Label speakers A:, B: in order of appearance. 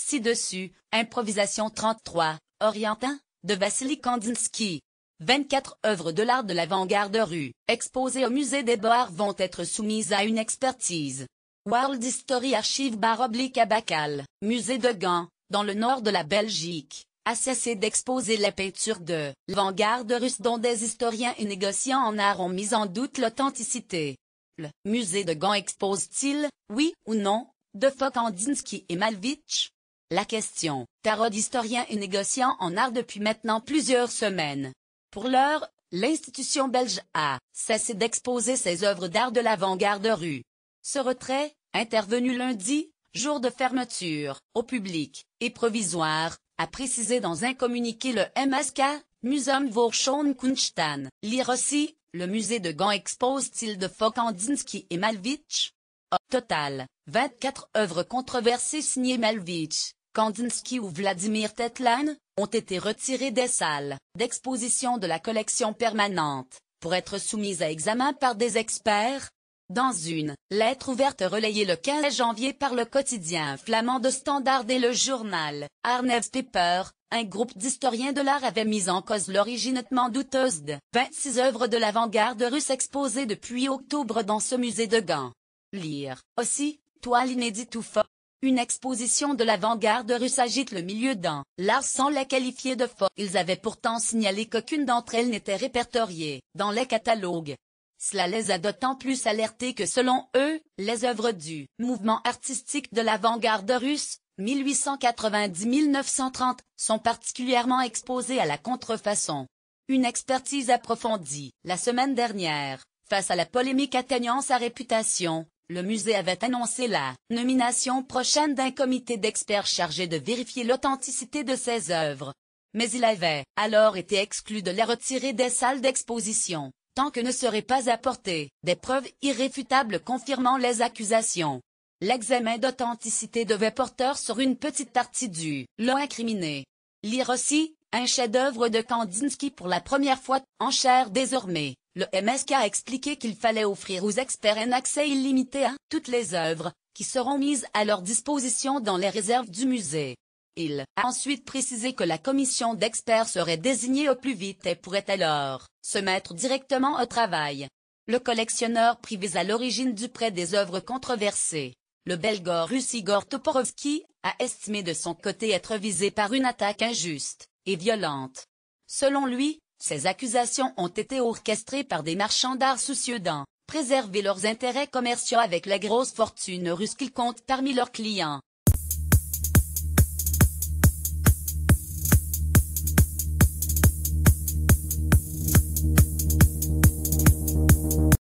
A: Ci-dessus, Improvisation 33, Orientin, de Vassili Kandinsky. 24 œuvres de l'art de l'avant-garde rue, exposées au musée des beaux vont être soumises à une expertise. World History Archive baroblique à Bacal, musée de Gand, dans le nord de la Belgique, a cessé d'exposer la peinture de l'avant-garde russe dont des historiens et négociants en art ont mis en doute l'authenticité. Le musée de Gand expose-t-il, oui ou non, de Fokandinsky et Malvitch la question, tarot d'historien et négociant en art depuis maintenant plusieurs semaines. Pour l'heure, l'institution belge a cessé d'exposer ses œuvres d'art de l'avant-garde rue. Ce retrait, intervenu lundi, jour de fermeture, au public, et provisoire, a précisé dans un communiqué le MSK, Museum Vorschon Kunstan. Lire aussi, le musée de Gand expose-t-il de Fokandinsky et Malvitch Au total, 24 œuvres controversées signées Malvitch. Kandinsky ou Vladimir Tetlan, ont été retirés des salles d'exposition de la collection permanente, pour être soumises à examen par des experts. Dans une lettre ouverte relayée le 15 janvier par le quotidien flamand de Standard et le journal Arnev Pepper, un groupe d'historiens de l'art avait mis en cause l'origine douteuse de 26 œuvres de l'avant-garde russe exposées depuis octobre dans ce musée de Gand. Lire aussi, toile inédite ou faux, une exposition de l'avant-garde russe agite le milieu d'un. l'art sans l'a qualifier de faux. Ils avaient pourtant signalé qu'aucune d'entre elles n'était répertoriée dans les catalogues. Cela les a d'autant plus alertés que selon eux, les œuvres du mouvement artistique de l'avant-garde russe, 1890-1930, sont particulièrement exposées à la contrefaçon. Une expertise approfondie, la semaine dernière, face à la polémique atteignant sa réputation, le musée avait annoncé la nomination prochaine d'un comité d'experts chargé de vérifier l'authenticité de ses œuvres. Mais il avait alors été exclu de les retirer des salles d'exposition, tant que ne seraient pas apportées des preuves irréfutables confirmant les accusations. L'examen d'authenticité devait porter sur une petite partie du lot incriminé. Lire aussi, un chef-d'œuvre de Kandinsky pour la première fois, en chair désormais, le MSK a expliqué qu'il fallait offrir aux experts un accès illimité à toutes les œuvres, qui seront mises à leur disposition dans les réserves du musée. Il a ensuite précisé que la commission d'experts serait désignée au plus vite et pourrait alors se mettre directement au travail. Le collectionneur privé à l'origine du prêt des œuvres controversées, le Belgore russe Igor Toporovski, a estimé de son côté être visé par une attaque injuste et violente. Selon lui, ces accusations ont été orchestrées par des marchands d'art soucieux d'un préserver leurs intérêts commerciaux avec la grosse fortune russe qu'ils comptent parmi leurs clients.